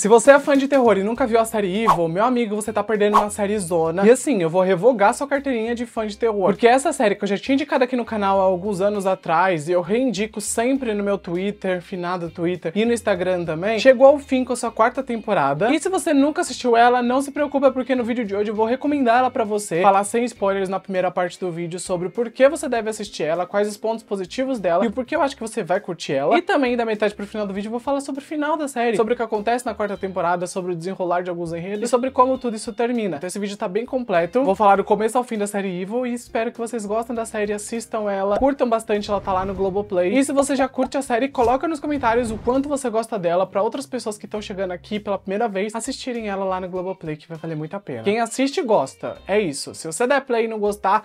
Se você é fã de terror e nunca viu a série Evil, meu amigo, você tá perdendo uma série zona. E assim, eu vou revogar sua carteirinha de fã de terror. Porque essa série que eu já tinha indicado aqui no canal há alguns anos atrás, e eu reindico sempre no meu Twitter, finado Twitter, e no Instagram também, chegou ao fim com sua quarta temporada. E se você nunca assistiu ela, não se preocupa, porque no vídeo de hoje eu vou recomendar ela pra você, falar sem spoilers na primeira parte do vídeo sobre por que você deve assistir ela, quais os pontos positivos dela, e o porquê eu acho que você vai curtir ela. E também, da metade pro final do vídeo, eu vou falar sobre o final da série, sobre o que acontece na quarta quarta temporada, sobre o desenrolar de alguns enredos e sobre como tudo isso termina. Então esse vídeo tá bem completo. Vou falar do começo ao fim da série Evil e espero que vocês gostem da série, assistam ela, curtam bastante, ela tá lá no Globoplay. E se você já curte a série, coloca nos comentários o quanto você gosta dela para outras pessoas que estão chegando aqui pela primeira vez assistirem ela lá no Globoplay, que vai valer muito a pena. Quem assiste gosta, é isso. Se você der play e não gostar,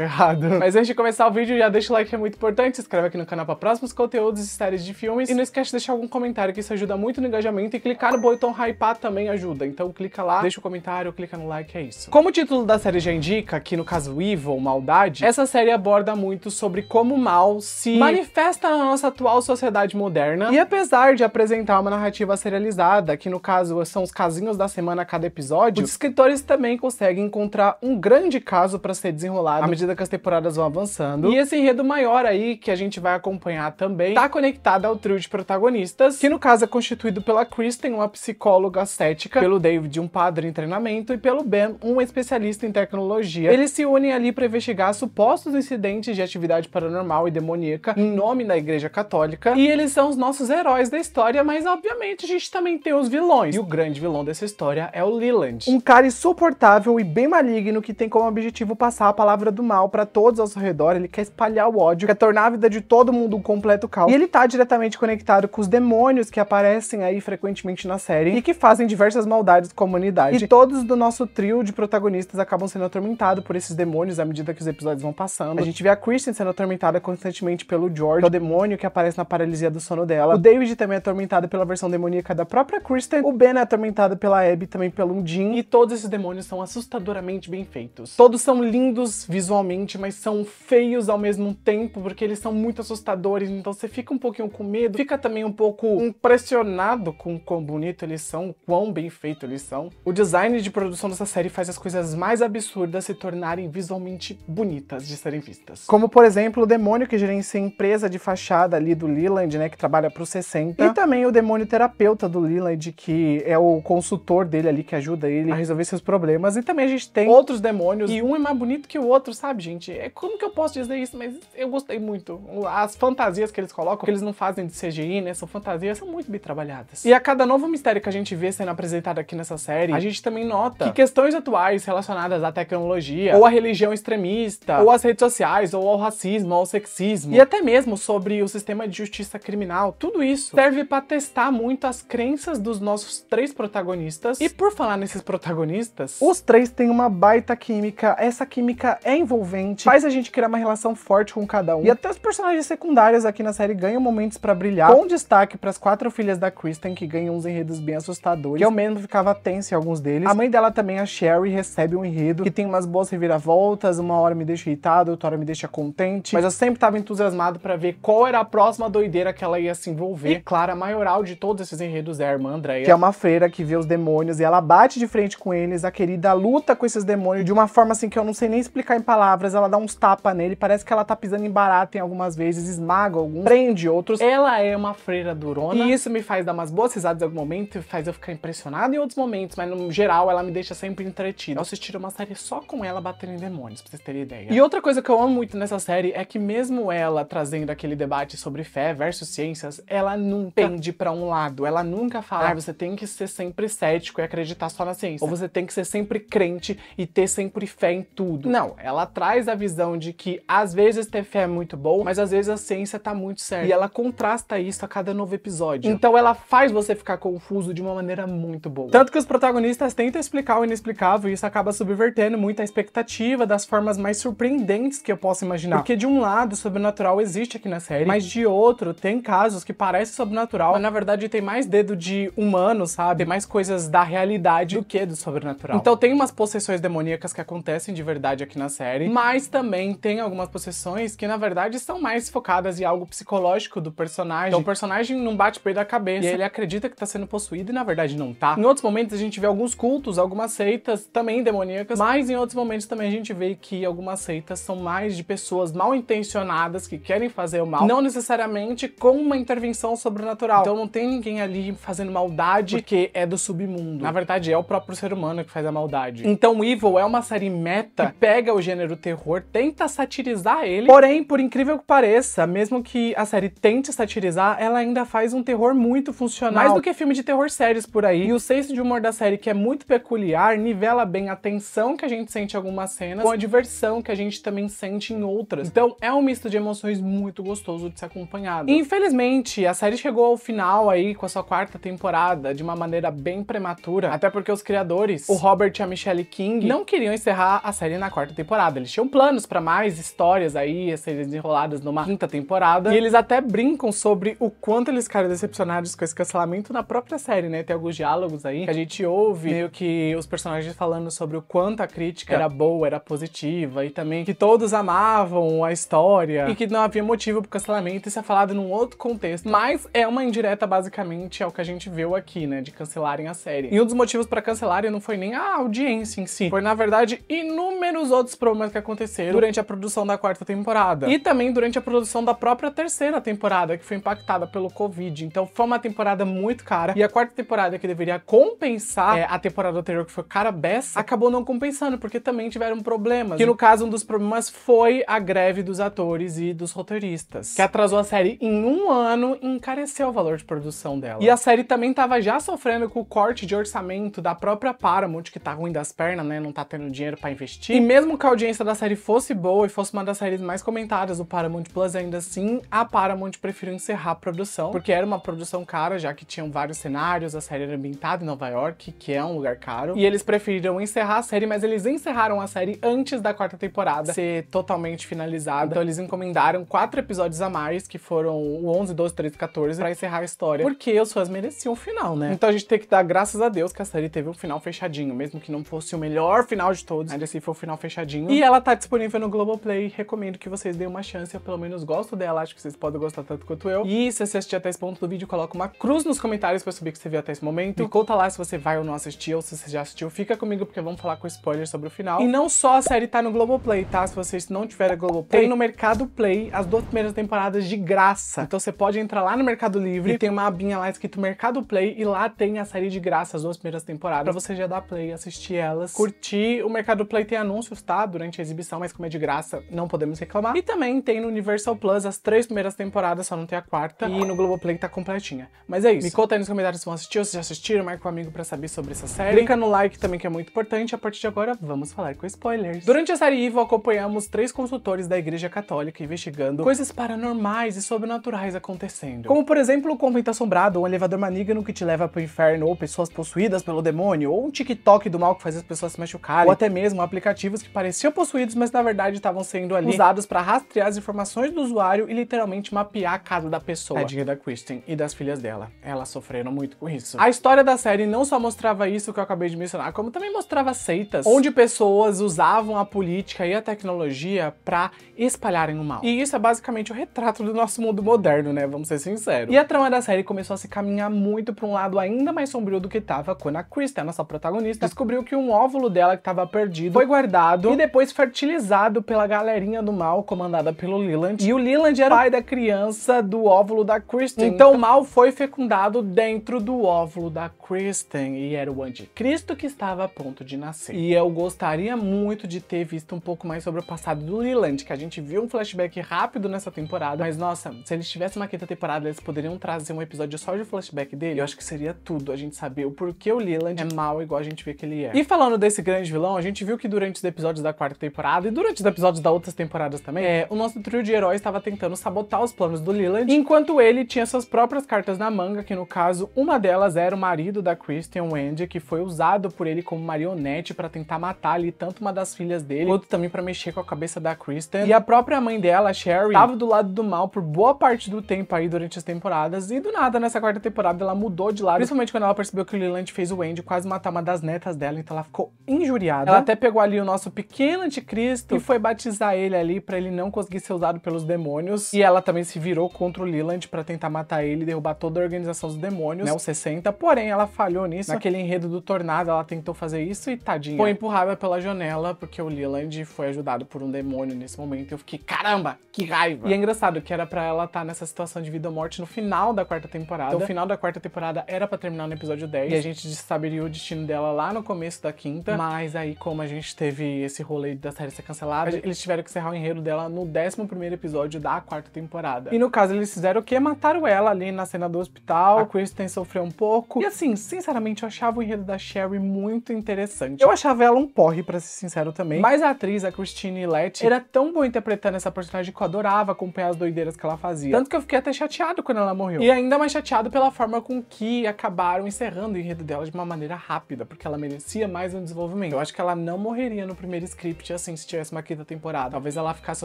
errado. Mas antes de começar o vídeo, já deixa o like que é muito importante, se inscreve aqui no canal para próximos conteúdos e séries de filmes. E não esquece de deixar algum comentário que isso ajuda muito no engajamento e clicar no botão hypar também ajuda. Então clica lá, deixa o comentário, clica no like, é isso. Como o título da série já indica, que no caso Evil, Maldade, essa série aborda muito sobre como o mal se manifesta na nossa atual sociedade moderna. E apesar de apresentar uma narrativa serializada, que no caso são os casinhos da semana a cada episódio, os escritores também conseguem encontrar um grande caso para ser desenrolado medida que as temporadas vão avançando. E esse enredo maior aí, que a gente vai acompanhar também, tá conectado ao trio de protagonistas, que no caso é constituído pela Kristen, uma psicóloga cética, pelo David, um padre em treinamento, e pelo Ben, um especialista em tecnologia. Eles se unem ali para investigar supostos incidentes de atividade paranormal e demoníaca em nome da Igreja Católica, e eles são os nossos heróis da história, mas obviamente a gente também tem os vilões. E o grande vilão dessa história é o Leland, um cara insuportável e bem maligno que tem como objetivo passar a palavra do mal para todos ao seu redor, ele quer espalhar o ódio, quer tornar a vida de todo mundo um completo caos. E ele tá diretamente conectado com os demônios que aparecem aí frequentemente na série e que fazem diversas maldades com a humanidade. E todos do nosso trio de protagonistas acabam sendo atormentados por esses demônios à medida que os episódios vão passando. A gente vê a Kristen sendo atormentada constantemente pelo George, que é o demônio que aparece na paralisia do sono dela. O David também é atormentado pela versão demoníaca da própria Kristen. O Ben é atormentado pela Abby, também pelo Jim. E todos esses demônios são assustadoramente bem feitos. Todos são lindos visualmente visualmente, mas são feios ao mesmo tempo, porque eles são muito assustadores, então você fica um pouquinho com medo, fica também um pouco impressionado com o quão bonito eles são, quão bem feito eles são. O design de produção dessa série faz as coisas mais absurdas se tornarem visualmente bonitas de serem vistas. Como, por exemplo, o demônio que gerencia a empresa de fachada ali do Leland, né, que trabalha pro 60, e também o demônio terapeuta do Leland, que é o consultor dele ali, que ajuda ele a resolver seus problemas, e também a gente tem outros demônios, e um é mais bonito que o outro, sabe, gente? É como que eu posso dizer isso? Mas eu gostei muito. As fantasias que eles colocam, que eles não fazem de CGI, né? São fantasias, são muito bem trabalhadas. E a cada novo mistério que a gente vê sendo apresentado aqui nessa série, a gente também nota que questões atuais relacionadas à tecnologia, ou à religião extremista, ou às redes sociais, ou ao racismo, ou ao sexismo, e até mesmo sobre o sistema de justiça criminal, tudo isso serve para testar muito as crenças dos nossos três protagonistas. E por falar nesses protagonistas, os três têm uma baita química. Essa química é envolvente, faz a gente criar uma relação forte com cada um. E até os personagens secundários aqui na série ganham momentos para brilhar, com destaque para as quatro filhas da Kristen, que ganham uns enredos bem assustadores, que eu é mesmo ficava tensa em alguns deles. A mãe dela também, a Sherry, recebe um enredo que tem umas boas reviravoltas, uma hora me deixa irritado, outra hora me deixa contente, mas eu sempre tava entusiasmado para ver qual era a próxima doideira que ela ia se envolver. E, claro, a maioral de todos esses enredos é a irmã Andréia, que é uma freira que vê os demônios e ela bate de frente com eles, a querida luta com esses demônios de uma forma assim que eu não sei nem explicar em palavras, ela dá uns tapa nele, parece que ela tá pisando em barata em algumas vezes, esmaga alguns, prende outros. Ela é uma freira durona e isso me faz dar umas boas risadas em algum momento, faz eu ficar impressionado em outros momentos, mas no geral ela me deixa sempre entretida. Eu assisti uma série só com ela batendo em demônios, pra vocês terem ideia. E outra coisa que eu amo muito nessa série é que mesmo ela trazendo aquele debate sobre fé versus ciências, ela nunca pende para um lado, ela nunca fala, ah, você tem que ser sempre cético e acreditar só na ciência, ou você tem que ser sempre crente e ter sempre fé em tudo. Não, ela ela traz a visão de que às vezes ter fé é muito bom, mas às vezes a ciência tá muito certa. E ela contrasta isso a cada novo episódio. Então ela faz você ficar confuso de uma maneira muito boa. Tanto que os protagonistas tentam explicar o inexplicável e isso acaba subvertendo muito a expectativa das formas mais surpreendentes que eu posso imaginar. Porque de um lado, o sobrenatural existe aqui na série, mas de outro, tem casos que parecem sobrenatural, mas na verdade tem mais dedo de humano, sabe? Tem mais coisas da realidade do que do sobrenatural. Então tem umas possessões demoníacas que acontecem de verdade aqui na série, série, mas também tem algumas possessões que, na verdade, são mais focadas em algo psicológico do personagem. Então o personagem não bate bem da cabeça. E ele acredita que tá sendo possuído e, na verdade, não tá. Em outros momentos, a gente vê alguns cultos, algumas seitas também demoníacas, mas em outros momentos também a gente vê que algumas seitas são mais de pessoas mal intencionadas que querem fazer o mal, não necessariamente com uma intervenção sobrenatural. Então não tem ninguém ali fazendo maldade porque é do submundo. Na verdade, é o próprio ser humano que faz a maldade. Então Evil é uma série meta que pega o gênero gênero terror tenta satirizar ele. Porém, por incrível que pareça, mesmo que a série tente satirizar, ela ainda faz um terror muito funcional. Mais do que filme de terror séries por aí. E o senso de humor da série, que é muito peculiar, nivela bem a tensão que a gente sente em algumas cenas com a diversão que a gente também sente em outras. Então, é um misto de emoções muito gostoso de ser acompanhado. E, infelizmente, a série chegou ao final aí com a sua quarta temporada de uma maneira bem prematura, até porque os criadores, o Robert e a Michelle King, não queriam encerrar a série na quarta temporada temporada. Eles tinham planos para mais histórias aí a serem desenroladas numa quinta temporada. E eles até brincam sobre o quanto eles ficaram decepcionados com esse cancelamento na própria série, né? Tem alguns diálogos aí que a gente ouve meio que os personagens falando sobre o quanto a crítica é. era boa, era positiva e também que todos amavam a história e que não havia motivo pro cancelamento. Isso é falado num outro contexto, mas é uma indireta basicamente ao que a gente viu aqui, né? De cancelarem a série. E um dos motivos para cancelarem não foi nem a audiência em si, foi na verdade inúmeros outros problemas problemas que aconteceram durante a produção da quarta temporada e também durante a produção da própria terceira temporada, que foi impactada pelo Covid. Então foi uma temporada muito cara e a quarta temporada que deveria compensar é, a temporada anterior, que foi cara bessa acabou não compensando, porque também tiveram problemas. Que no caso, um dos problemas foi a greve dos atores e dos roteiristas, que atrasou a série em um ano e encareceu o valor de produção dela. E a série também tava já sofrendo com o corte de orçamento da própria Paramount, que tá ruim das pernas, né? Não tá tendo dinheiro para investir. E mesmo que a audiência da série fosse boa e fosse uma das séries mais comentadas do Paramount Plus, ainda assim, a Paramount preferiu encerrar a produção, porque era uma produção cara, já que tinham vários cenários, a série era ambientada em Nova York, que é um lugar caro, e eles preferiram encerrar a série, mas eles encerraram a série antes da quarta temporada ser totalmente finalizada. Então eles encomendaram quatro episódios a mais, que foram o 11, 12, 13, 14, para encerrar a história, porque os fãs mereciam o um final, né? Então a gente tem que dar graças a Deus que a série teve um final fechadinho, mesmo que não fosse o melhor final de todos, ainda assim foi o um final fechadinho, e uhum. ela tá disponível no Globoplay. Recomendo que vocês deem uma chance. Eu pelo menos gosto dela. Acho que vocês podem gostar tanto quanto eu. E se você assistir até esse ponto do vídeo, coloca uma cruz nos comentários pra saber que você viu até esse momento. E conta lá se você vai ou não assistir, ou se você já assistiu. Fica comigo, porque vamos falar com spoiler sobre o final. E não só a série tá no Globoplay, tá? Se vocês não tiverem Globoplay, tem no Mercado Play as duas primeiras temporadas de graça. Então você pode entrar lá no Mercado Livre, tem uma abinha lá escrito Mercado Play, e lá tem a série de graça, as duas primeiras temporadas, pra você já dar play, assistir elas, curtir. O Mercado Play tem anúncios, tá? durante a exibição, mas como é de graça, não podemos reclamar. E também tem no Universal Plus as três primeiras temporadas, só não tem a quarta. E no Globoplay tá completinha. Mas é isso. Me conta aí nos comentários se vão assistir ou se já assistiram. Marca um amigo pra saber sobre essa série. Clica no like também, que é muito importante. A partir de agora, vamos falar com spoilers. Durante a série Evil, acompanhamos três consultores da Igreja Católica investigando coisas paranormais e sobrenaturais acontecendo. Como, por exemplo, o convento assombrado, um elevador maligno que te leva pro inferno, ou pessoas possuídas pelo demônio, ou um TikTok do mal que faz as pessoas se machucarem, ou até mesmo aplicativos que pareciam possuídos, mas na verdade estavam sendo ali usados para rastrear as informações do usuário e literalmente mapear a casa da pessoa. Tadinha da Kristen e das filhas dela. Elas sofreram muito com isso. A história da série não só mostrava isso que eu acabei de mencionar, como também mostrava seitas, onde pessoas usavam a política e a tecnologia para espalharem o mal. E isso é basicamente o retrato do nosso mundo moderno, né? Vamos ser sinceros. E a trama da série começou a se caminhar muito para um lado ainda mais sombrio do que estava quando a Kristen, a nossa protagonista, descobriu que um óvulo dela que estava perdido foi guardado e depois depois fertilizado pela galerinha do mal, comandada pelo Leland. E o Leland era o pai da criança do óvulo da Kristen. Então, então o mal foi fecundado dentro do óvulo da Kristen. E era o anticristo que estava a ponto de nascer. E eu gostaria muito de ter visto um pouco mais sobre o passado do Leland, que a gente viu um flashback rápido nessa temporada. Mas nossa, se eles tivessem uma quinta temporada, eles poderiam trazer um episódio só de flashback dele. Eu acho que seria tudo a gente saber o porquê o Leland é mal igual a gente vê que ele é. E falando desse grande vilão, a gente viu que durante os episódios da quarta quarta temporada e durante os episódios da outras temporadas também, é, o nosso trio de heróis estava tentando sabotar os planos do Leland, enquanto ele tinha suas próprias cartas na manga, que no caso, uma delas era o marido da Kristen, o Andy, que foi usado por ele como marionete para tentar matar ali tanto uma das filhas dele, quanto também para mexer com a cabeça da Kristen. E a própria mãe dela, Sherry, estava do lado do mal por boa parte do tempo aí durante as temporadas, e do nada nessa quarta temporada ela mudou de lado, principalmente quando ela percebeu que o Leland fez o Andy quase matar uma das netas dela, então ela ficou injuriada. Ela até pegou ali o nosso pequeno anticristo e foi batizar ele ali para ele não conseguir ser usado pelos demônios. E ela também se virou contra o Leland para tentar matar ele e derrubar toda a organização dos demônios, né, os 60. Porém, ela falhou nisso. Naquele enredo do Tornado, ela tentou fazer isso e tadinha. Foi empurrada pela janela porque o Leland foi ajudado por um demônio nesse momento. Eu fiquei, caramba, que raiva. E é engraçado que era para ela estar tá nessa situação de vida ou morte no final da quarta temporada. Então, o final da quarta temporada era para terminar no episódio 10 e a gente saberia o destino dela lá no começo da quinta, mas aí como a gente teve esse rolê rolê da série ser cancelada, eles tiveram que encerrar o enredo dela no 11 episódio da quarta temporada. E no caso, eles fizeram o quê? Mataram ela ali na cena do hospital. A ah. Kristen sofreu um pouco. E assim, sinceramente, eu achava o enredo da Sherry muito interessante. Eu achava ela um porre, para ser sincero também. Mas a atriz, a Christine Lett, era tão boa interpretando essa personagem que eu adorava acompanhar as doideiras que ela fazia. Tanto que eu fiquei até chateado quando ela morreu. E ainda mais chateado pela forma com que acabaram encerrando o enredo dela de uma maneira rápida, porque ela merecia mais um desenvolvimento. Eu acho que ela não morreria no primeiro script script assim se tivesse uma quinta temporada. Talvez ela ficasse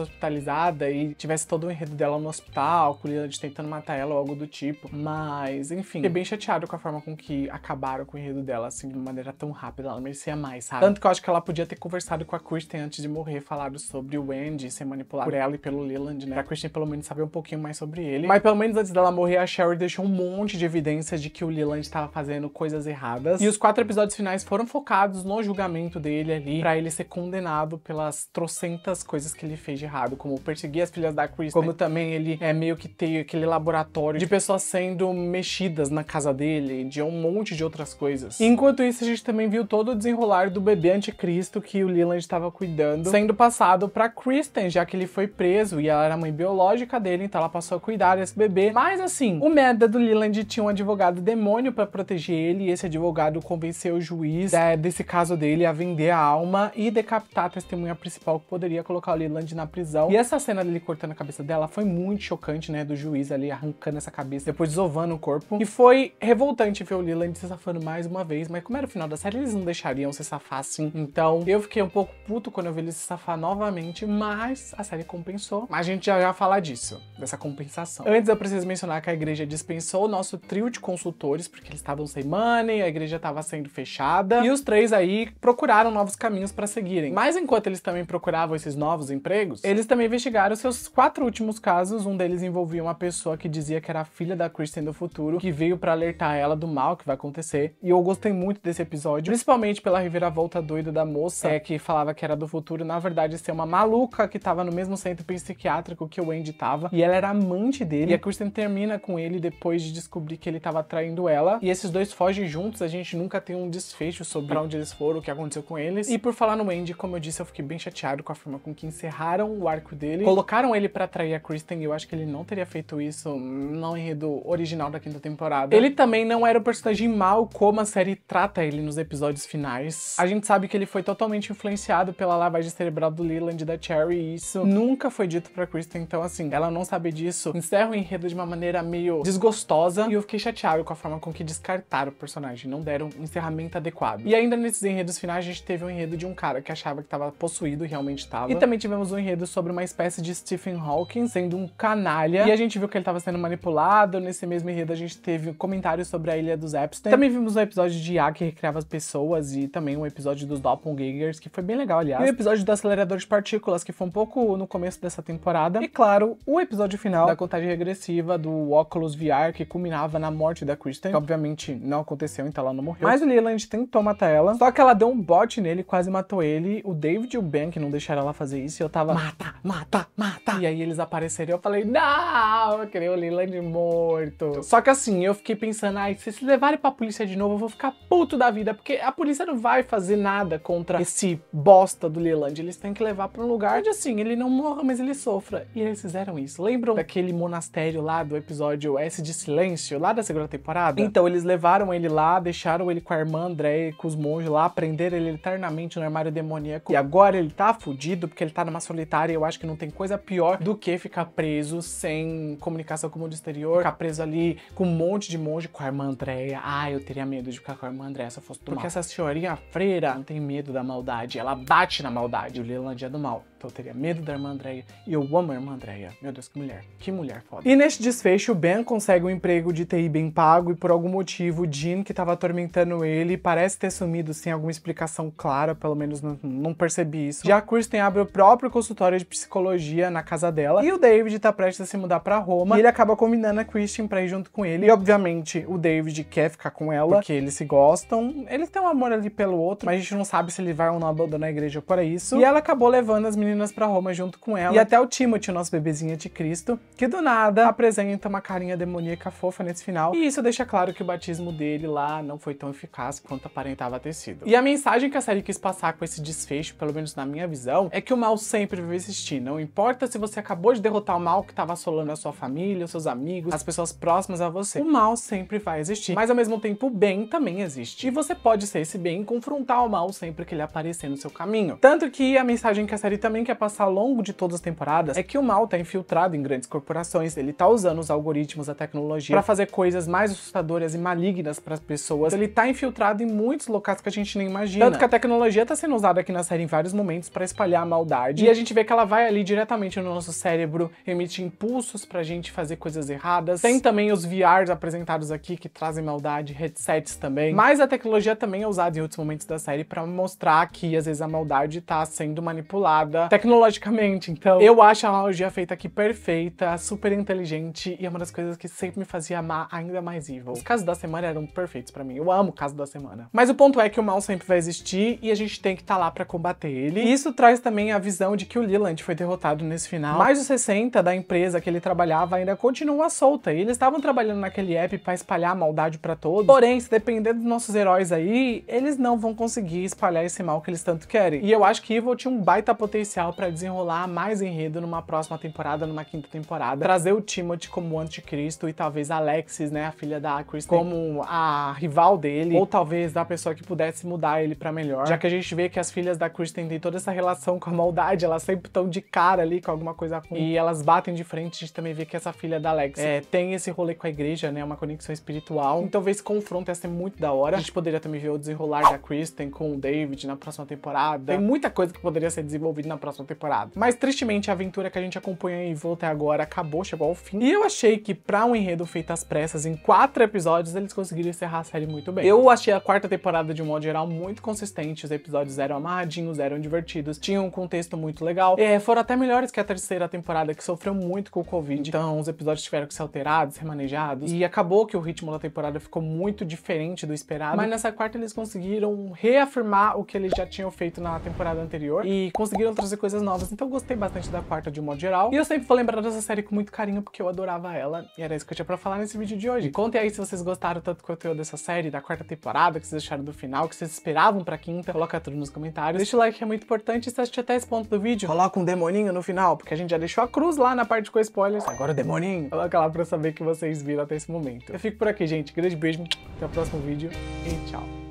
hospitalizada e tivesse todo o enredo dela no hospital, com de tentando matar ela ou algo do tipo. Mas, enfim, fiquei bem chateado com a forma com que acabaram com o enredo dela, assim, de uma maneira tão rápida. Ela merecia mais, sabe? Tanto que eu acho que ela podia ter conversado com a Kristen antes de morrer, falado sobre o Andy ser manipulado por ela e pelo Leland, né? Pra Kristen pelo menos saber um pouquinho mais sobre ele. Mas pelo menos antes dela morrer, a Sherry deixou um monte de evidências de que o Leland estava fazendo coisas erradas. E os quatro episódios finais foram focados no julgamento dele ali, para ele ser condenado condenado pelas trocentas coisas que ele fez de errado, como perseguir as filhas da Chris, como também ele é meio que tem aquele laboratório de pessoas sendo mexidas na casa dele, de um monte de outras coisas. enquanto isso, a gente também viu todo o desenrolar do bebê anticristo que o Leland estava cuidando, sendo passado para Kristen, já que ele foi preso e ela era mãe biológica dele, então ela passou a cuidar desse bebê. Mas assim, o merda do Leland tinha um advogado demônio para proteger ele, e esse advogado convenceu o juiz é, desse caso dele a vender a alma e decapitar a testemunha principal que poderia colocar o Leland na prisão. E essa cena dele cortando a cabeça dela foi muito chocante, né? Do juiz ali arrancando essa cabeça, depois desovando o corpo. E foi revoltante ver o Leland se safando mais uma vez, mas como era o final da série, eles não deixariam se safar assim. Então eu fiquei um pouco puto quando eu vi ele se safar novamente, mas a série compensou. Mas a gente já vai falar disso, dessa compensação. Antes eu preciso mencionar que a igreja dispensou o nosso trio de consultores, porque eles estavam sem money, a igreja estava sendo fechada, e os três aí procuraram novos caminhos para seguirem. Mas mas enquanto eles também procuravam esses novos empregos, eles também investigaram seus quatro últimos casos. Um deles envolvia uma pessoa que dizia que era a filha da Kristen do futuro, que veio para alertar ela do mal que vai acontecer. E eu gostei muito desse episódio, principalmente pela reviravolta doida da moça, é, que falava que era do futuro, na verdade ser uma maluca que tava no mesmo centro psiquiátrico que o Andy tava, e ela era amante dele. E a Kristen termina com ele depois de descobrir que ele tava traindo ela. E esses dois fogem juntos, a gente nunca tem um desfecho sobre pra onde eles foram, o que aconteceu com eles. E por falar no Andy, como eu disso, eu fiquei bem chateado com a forma com que encerraram o arco dele. Colocaram ele para atrair a Kristen, e eu acho que ele não teria feito isso no enredo original da quinta temporada. Ele também não era o personagem mal como a série trata ele nos episódios finais. A gente sabe que ele foi totalmente influenciado pela lavagem cerebral do Leland e da Cherry, e isso nunca foi dito pra Kristen, então assim, ela não sabe disso. Encerra o enredo de uma maneira meio desgostosa, e eu fiquei chateado com a forma com que descartaram o personagem, não deram um encerramento adequado. E ainda nesses enredos finais, a gente teve o um enredo de um cara que achava que estava possuído, realmente estava. E também tivemos um enredo sobre uma espécie de Stephen Hawking sendo um canalha. E a gente viu que ele estava sendo manipulado. Nesse mesmo enredo a gente teve comentários sobre a Ilha dos Epstein. Também vimos um episódio de IA que recriava as pessoas e também um episódio dos Doppelgangers, que foi bem legal, aliás. E o episódio do acelerador de partículas, que foi um pouco no começo dessa temporada. E claro, o episódio final da contagem regressiva do Oculus VR, que culminava na morte da Kristen, que obviamente não aconteceu, então ela não morreu. Mas o Leland tentou matar ela, só que ela deu um bote nele, quase matou ele. O David e o Ben que não deixaram ela fazer isso e eu tava. Mata, mata, mata! E aí eles apareceram e eu falei, não, eu queria o Leland morto. Só que assim, eu fiquei pensando, ai, se se levarem pra polícia de novo, eu vou ficar puto da vida, porque a polícia não vai fazer nada contra esse bosta do Leland. Eles têm que levar pra um lugar onde assim, ele não morra, mas ele sofra. E eles fizeram isso. Lembram daquele monastério lá do episódio S de Silêncio, lá da segunda temporada? Então, eles levaram ele lá, deixaram ele com a irmã André, e com os monges lá, prenderam ele eternamente no armário demoníaco e agora ele tá fudido porque ele tá numa solitária e eu acho que não tem coisa pior do que ficar preso sem comunicação com o mundo exterior, ficar preso ali com um monte de monge, com a irmã Andréia. Ah, eu teria medo de ficar com a irmã Andréia se eu fosse do porque mal. Porque essa senhorinha freira não tem medo da maldade, ela bate na maldade. O Leland é do mal. Então eu teria medo da irmã Andréia. E eu amo a irmã Andréia. Meu Deus, que mulher. Que mulher foda. E neste desfecho, Ben consegue um emprego de TI bem pago e por algum motivo, Jean, que estava atormentando ele, parece ter sumido sem alguma explicação clara, pelo menos não, não percebi isso. Já Kirsten abre o próprio consultório de psicologia na casa dela e o David tá prestes a se mudar para Roma e ele acaba combinando a Kirsten pra ir junto com ele. E obviamente o David quer ficar com ela, porque eles se gostam. Eles tem um amor ali pelo outro, mas a gente não sabe se ele vai ou não abandonar a igreja por isso. E ela acabou levando as meninas meninas para Roma junto com ela, e até o Timothy, o nosso bebezinho de Cristo, que do nada apresenta uma carinha demoníaca fofa nesse final, e isso deixa claro que o batismo dele lá não foi tão eficaz quanto aparentava ter sido. E a mensagem que a série quis passar com esse desfecho, pelo menos na minha visão, é que o mal sempre vai existir, não importa se você acabou de derrotar o mal que estava assolando a sua família, os seus amigos, as pessoas próximas a você, o mal sempre vai existir, mas ao mesmo tempo o bem também existe, e você pode ser esse bem e confrontar o mal sempre que ele aparecer no seu caminho. Tanto que a mensagem que a série também também quer passar ao longo de todas as temporadas é que o mal tá infiltrado em grandes corporações, ele tá usando os algoritmos, a tecnologia para fazer coisas mais assustadoras e malignas para as pessoas. Ele tá infiltrado em muitos locais que a gente nem imagina. Tanto que a tecnologia tá sendo usada aqui na série em vários momentos para espalhar a maldade. E a gente vê que ela vai ali diretamente no nosso cérebro, emite impulsos pra gente fazer coisas erradas. Tem também os VRs apresentados aqui que trazem maldade, headsets também. Mas a tecnologia também é usada em outros momentos da série para mostrar que às vezes a maldade tá sendo manipulada tecnologicamente. Então, eu acho a analogia feita aqui perfeita, super inteligente e é uma das coisas que sempre me fazia amar ainda mais Evil. Os casos da semana eram perfeitos para mim. Eu amo o caso da semana. Mas o ponto é que o mal sempre vai existir e a gente tem que estar tá lá para combater ele. E isso traz também a visão de que o Leland foi derrotado nesse final. Mais os 60 da empresa que ele trabalhava ainda continua solta e eles estavam trabalhando naquele app para espalhar a maldade para todos. Porém, se depender dos nossos heróis aí, eles não vão conseguir espalhar esse mal que eles tanto querem. E eu acho que Evil tinha um baita potencial potencial para desenrolar mais enredo numa próxima temporada, numa quinta temporada, trazer o Timothy como anticristo e talvez Alexis, né, a filha da Kristen, como a rival dele, ou talvez da pessoa que pudesse mudar ele para melhor. Já que a gente vê que as filhas da Kristen têm toda essa relação com a maldade, elas sempre estão de cara ali com alguma coisa ruim e elas batem de frente. A gente também vê que essa filha da Alexis é, tem esse rolê com a igreja, né, uma conexão espiritual. Então, talvez esse confronto ia ser é muito da hora. A gente poderia também ver o desenrolar da Kristen com o David na próxima temporada. Tem muita coisa que poderia ser desenvolvida na próxima próxima temporada. Mas tristemente a aventura que a gente acompanha em Vô até agora acabou, chegou ao fim. E eu achei que para um enredo feito às pressas em quatro episódios eles conseguiram encerrar a série muito bem. Eu achei a quarta temporada de um modo geral muito consistente, os episódios eram amarradinhos, eram divertidos, tinham um contexto muito legal. É, foram até melhores que a terceira temporada que sofreu muito com o Covid. Então os episódios tiveram que ser alterados, remanejados e acabou que o ritmo da temporada ficou muito diferente do esperado. Mas nessa quarta eles conseguiram reafirmar o que eles já tinham feito na temporada anterior e conseguiram trazer coisas novas, então eu gostei bastante da quarta de um modo geral. E eu sempre vou lembrar dessa série com muito carinho, porque eu adorava ela, e era isso que eu tinha pra falar nesse vídeo de hoje. Contem aí se vocês gostaram tanto quanto eu dessa série, da quarta temporada, que vocês acharam do final, que vocês esperavam pra quinta, coloca tudo nos comentários. Deixa o like que é muito importante, e se assistiu até esse ponto do vídeo, coloca um demoninho no final, porque a gente já deixou a cruz lá na parte com spoilers, agora o demoninho. Coloca lá pra eu saber que vocês viram até esse momento. Eu fico por aqui, gente. Grande beijo, até o próximo vídeo e tchau.